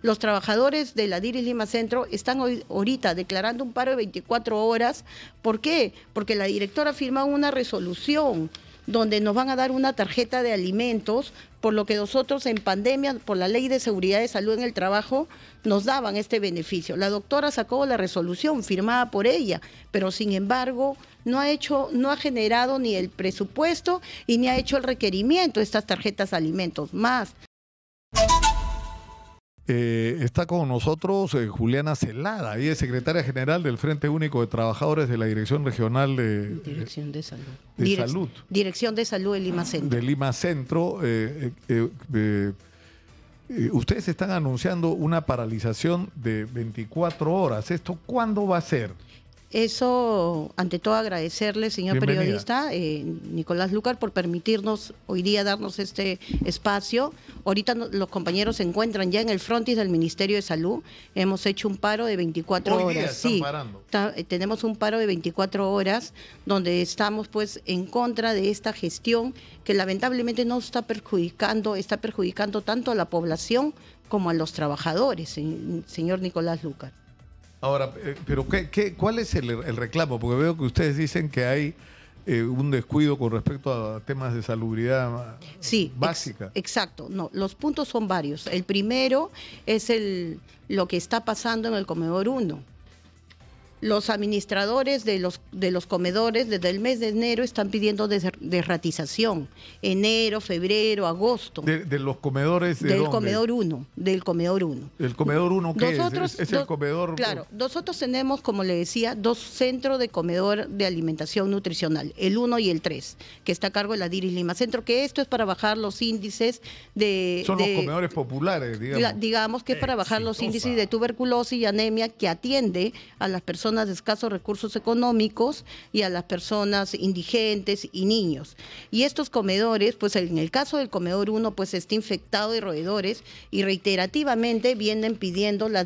Los trabajadores de la Diris Lima Centro están ahorita declarando un paro de 24 horas. ¿Por qué? Porque la directora firma una resolución donde nos van a dar una tarjeta de alimentos, por lo que nosotros en pandemia, por la ley de seguridad de salud en el trabajo, nos daban este beneficio. La doctora sacó la resolución firmada por ella, pero sin embargo no ha hecho, no ha generado ni el presupuesto y ni ha hecho el requerimiento de estas tarjetas de alimentos. Más, eh, está con nosotros eh, Juliana Celada, ella es secretaria general del Frente Único de Trabajadores de la Dirección Regional de eh, de Salud. Dirección de Salud de Lima Centro. De Lima Centro. ustedes están anunciando una paralización de 24 horas. ¿Esto cuándo va a ser? Eso, ante todo, agradecerle, señor periodista, eh, Nicolás Lucar, por permitirnos hoy día darnos este espacio. Ahorita los compañeros se encuentran ya en el frontis del Ministerio de Salud. Hemos hecho un paro de 24 horas. sí, eh, tenemos un paro de 24 horas donde estamos pues en contra de esta gestión que lamentablemente no está perjudicando, está perjudicando tanto a la población como a los trabajadores, señor Nicolás Lucar. Ahora, eh, pero qué, qué, ¿cuál es el, reclamo? Porque veo que ustedes dicen que hay eh, un descuido con respecto a temas de salubridad ah, sí, básica. exacto, no, los puntos son varios. El primero es el, lo que está pasando en el comedor 1 los administradores de los, de los comedores desde el mes de enero están pidiendo desratización. Enero, febrero, agosto. De, los comedores. del comedor 1, del comedor 1. ¿El comedor 1 qué es? el comedor? Claro, nosotros tenemos, como le decía, dos centros de comedor de alimentación nutricional, el 1 y el 3, que está a cargo de la DIRI Lima Centro, que esto es para bajar los índices de... Son los comedores populares, digamos. digamos que es para bajar los índices de tuberculosis y anemia que atiende a las personas de escasos recursos económicos y a las personas indigentes y niños. Y estos comedores, pues en el caso del comedor 1, pues está infectado de roedores y reiterativamente vienen pidiendo la,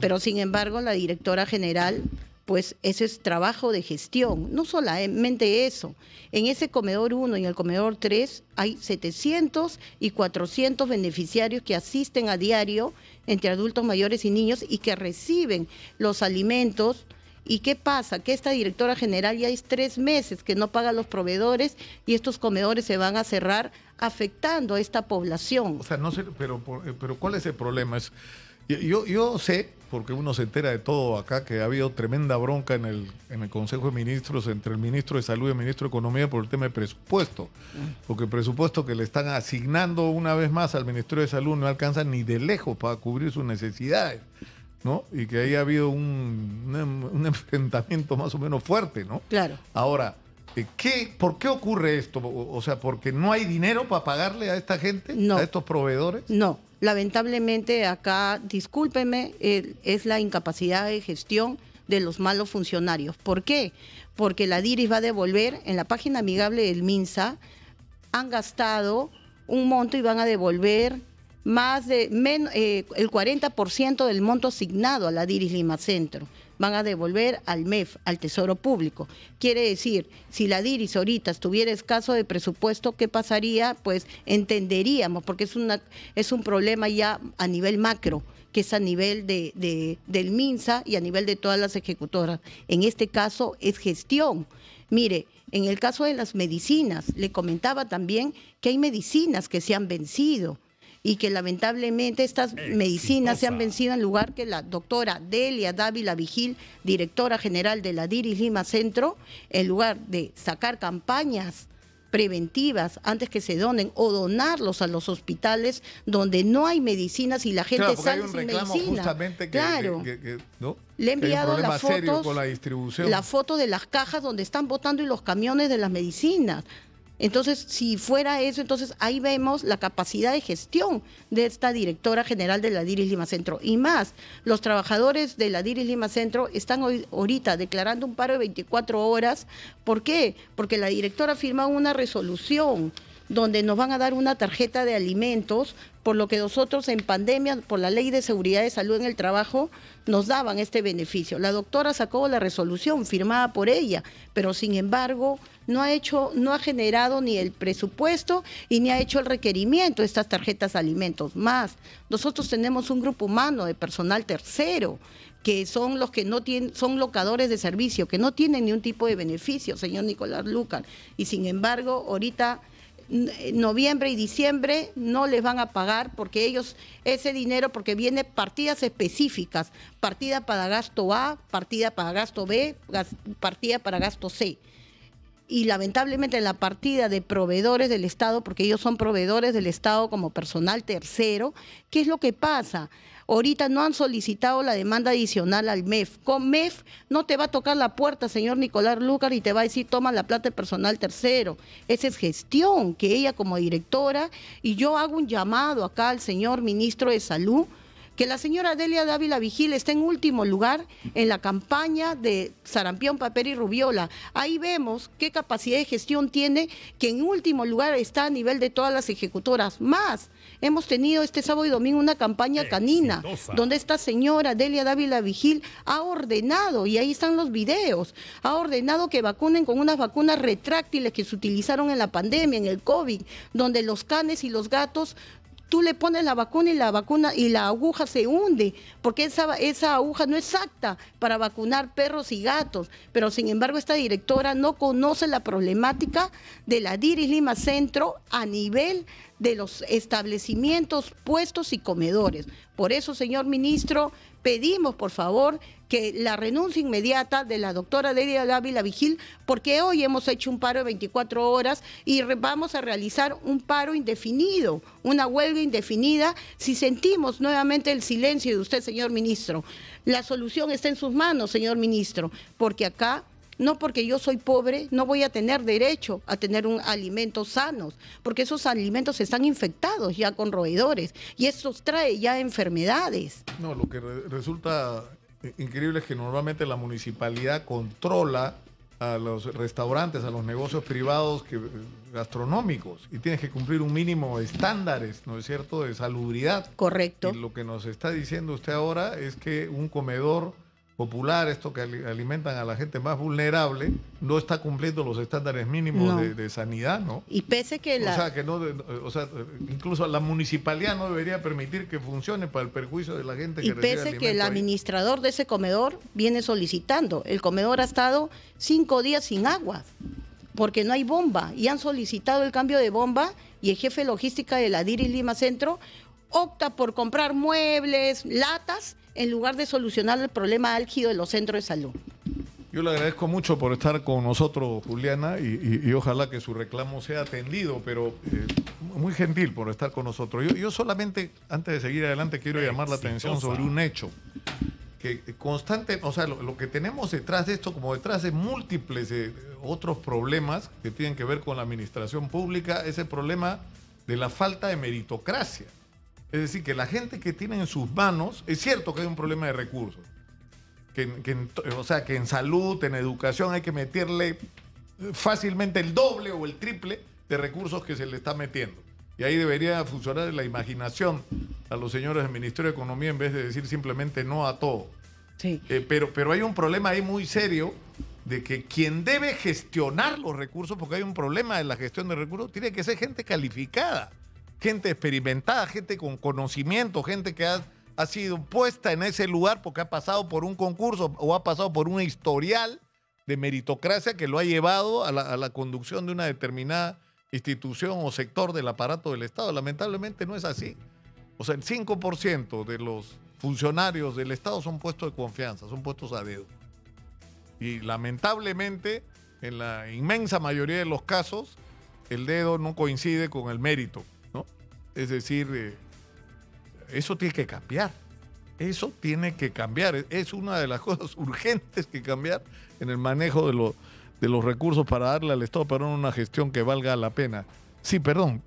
Pero sin embargo, la directora general pues ese es trabajo de gestión. No solamente eso, en ese comedor 1 y en el comedor 3 hay 700 y 400 beneficiarios que asisten a diario entre adultos mayores y niños y que reciben los alimentos. ¿Y qué pasa? Que esta directora general ya es tres meses que no paga los proveedores y estos comedores se van a cerrar afectando a esta población. O sea, no sé, pero, eh, pero ¿cuál es el problema? Es, yo, sé, porque uno se entera de todo acá, que ha habido tremenda bronca en el, en el Consejo de Ministros entre el ministro de Salud y el ministro de Economía por el tema de presupuesto. Porque el presupuesto que le están asignando una vez más al Ministerio de Salud no alcanza ni de lejos para cubrir sus necesidades. ¿no? Y que ahí ha habido un, em, enfrentamiento más o menos fuerte, ¿no? Claro. Ahora, eh, ¿Qué, ¿Por qué ocurre esto? O sea, porque no hay dinero para pagarle a esta gente, a estos proveedores. No, lamentablemente acá, discúlpeme, es la incapacidad de gestión de los malos funcionarios. ¿Por qué? Porque la DIRIS va a devolver en la página amigable del MINSA, han gastado un monto y van a devolver más de eh, el 40% del monto asignado a la DIRIS Lima Centro van a devolver al MEF, al Tesoro Público. Quiere decir, si la DIRIS ahorita estuviera escaso de presupuesto, ¿qué pasaría? Pues entenderíamos, porque es, una, es un problema ya a nivel macro que es a nivel de, del MINSA y a nivel de todas las ejecutoras. En este caso es gestión. Mire, en el caso de las medicinas, le comentaba también que hay medicinas que se han vencido y que lamentablemente estas medicinas se han vencido en lugar que la doctora Delia Dávila Vigil, directora general de la Diris Lima Centro, en lugar de sacar campañas preventivas antes que se donen o donarlos a los hospitales donde no hay medicinas y la gente sale sin medicina. claro. Le he enviado las la, la foto de las cajas donde están botando y los camiones de las medicinas. Entonces, si fuera eso, entonces ahí vemos la capacidad de gestión de esta directora general de la Diris Lima Centro. Y más, los trabajadores de la Diris Lima Centro están ahorita declarando un paro de 24 horas. ¿Por qué? Porque la directora firma una resolución donde nos van a dar una tarjeta de alimentos, por lo que nosotros en pandemia, por la ley de seguridad de salud en el trabajo, nos daban este beneficio. La doctora sacó la resolución firmada por ella, pero sin embargo no ha hecho, no ha generado ni el presupuesto y ni ha hecho el requerimiento de estas tarjetas de alimentos. Más, nosotros tenemos un grupo humano de personal tercero que son los que no tienen, son locadores de servicio, que no tienen ni un tipo de beneficio, señor Nicolás lucas Y sin embargo, ahorita noviembre y diciembre no les van a pagar porque ellos ese dinero porque viene partidas específicas, partida para gasto A, partida para gasto B, partida para gasto C. Y lamentablemente la partida de proveedores del Estado, porque ellos son proveedores del Estado como personal tercero, ¿qué es lo que pasa? Ahorita no han solicitado la demanda adicional al MEF. Con MEF no te va a tocar la puerta, señor Nicolás Lucas, y te va a decir, toma la plata del personal tercero. Esa es gestión que ella como directora, y yo hago un llamado acá al señor ministro de Salud, que la señora Delia Dávila Vigil está en último lugar en la campaña de sarampión, papel y rubiola. Ahí vemos qué capacidad de gestión tiene, que en último lugar está a nivel de todas las ejecutoras. Más, hemos tenido este sábado y domingo una campaña canina, donde esta señora Delia Dávila Vigil ha ordenado, y ahí están los videos, ha ordenado que vacunen con unas vacunas retráctiles que se utilizaron en la pandemia, en el COVID, donde los canes y los gatos tú le pones la vacuna y la vacuna y la aguja se hunde, porque esa, esa aguja no es apta para vacunar perros y gatos. Pero sin embargo, esta directora no conoce la problemática de la Diris Lima Centro a nivel de los establecimientos, puestos y comedores. Por eso, señor ministro, pedimos por favor la renuncia inmediata de la doctora Delia Dávila Vigil, porque hoy hemos hecho un paro de 24 horas y vamos a realizar un paro indefinido, una huelga indefinida, si sentimos nuevamente el silencio de usted, señor ministro. La solución está en sus manos, señor ministro, porque acá no porque yo soy pobre, no voy a tener derecho a tener un alimentos sanos, porque esos alimentos están infectados ya con roedores y eso trae ya enfermedades. No, lo que resulta increíble es que normalmente la municipalidad controla a los restaurantes, a los negocios privados que, gastronómicos y tienes que cumplir un mínimo de estándares, ¿no es cierto?, de salubridad. Correcto. lo que nos está diciendo usted ahora es que un comedor popular, esto que alimentan a la gente más vulnerable, no está cumpliendo los estándares mínimos de, sanidad, ¿no? Y pese que la... O sea, que no, o sea, incluso la municipalidad no debería permitir que funcione para el perjuicio de la gente que Y pese que el administrador de ese comedor viene solicitando, el comedor ha estado cinco días sin agua, porque no hay bomba, y han solicitado el cambio de bomba, y el jefe logística de la DIRI Lima Centro opta por comprar muebles, latas, en lugar de solucionar el problema álgido de los centros de salud. Yo le agradezco mucho por estar con nosotros, Juliana, y, ojalá que su reclamo sea atendido, pero eh, muy gentil por estar con nosotros. Yo, solamente, antes de seguir adelante, quiero llamar la atención sobre un hecho. Que constante, o sea, lo, que tenemos detrás de esto, como detrás de múltiples eh, otros problemas que tienen que ver con la administración pública, es el problema de la falta de meritocracia. Es decir, que la gente que tiene en sus manos, es cierto que hay un problema de recursos, que, o sea, que en salud, en educación hay que meterle fácilmente el doble o el triple de recursos que se le está metiendo. Y ahí debería funcionar la imaginación a los señores del Ministerio de Economía en vez de decir simplemente no a todo. Sí. Eh, pero, pero hay un problema ahí muy serio de que quien debe gestionar los recursos, porque hay un problema en la gestión de recursos, tiene que ser gente calificada gente experimentada, gente con conocimiento, gente que ha, sido puesta en ese lugar porque ha pasado por un concurso o ha pasado por un historial de meritocracia que lo ha llevado a la, a la, conducción de una determinada institución o sector del aparato del Estado. Lamentablemente no es así. O sea, el 5% de los funcionarios del Estado son puestos de confianza, son puestos a dedo. Y lamentablemente, en la inmensa mayoría de los casos, el dedo no coincide con el mérito. Es decir, eh, eso tiene que cambiar. Eso tiene que cambiar. Es una de las cosas urgentes que cambiar en el manejo de, lo, de los recursos para darle al Estado en una gestión que valga la pena. Sí, perdón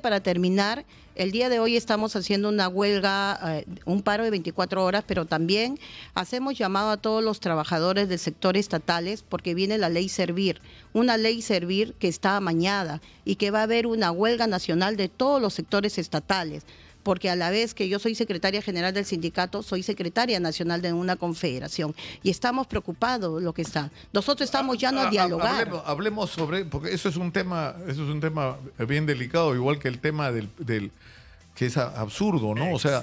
para terminar, el día de hoy estamos haciendo una huelga, eh, un paro de 24 horas, pero también hacemos llamado a todos los trabajadores del sector estatales porque viene la ley Servir, una ley Servir que está amañada y que va a haber una huelga nacional de todos los sectores estatales porque a la vez que yo soy secretaria general del sindicato, soy secretaria nacional de una confederación y estamos preocupados lo que está. Nosotros estamos ya no dialogando. Ah, ah, dialogar. Hablemos, sobre, porque eso es un tema, eso es un tema bien delicado, igual que el tema del, que es absurdo, ¿no? O sea,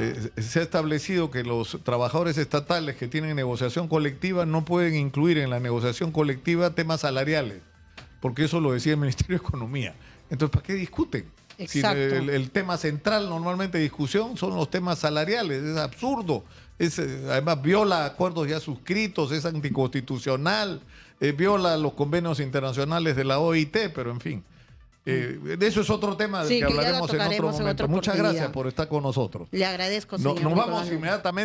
eh, se ha establecido que los trabajadores estatales que tienen negociación colectiva no pueden incluir en la negociación colectiva temas salariales, porque eso lo decía el Ministerio de Economía. Entonces, ¿para qué discuten? el, tema central normalmente de discusión son los temas salariales, es absurdo. Es, eh, además, viola acuerdos ya suscritos, es anticonstitucional, eh, viola los convenios internacionales de la OIT, pero en fin. Eh, mm. de eso es otro tema que, hablaremos en otro momento. Muchas gracias por estar con nosotros. Le agradezco. No, nos vamos inmediatamente.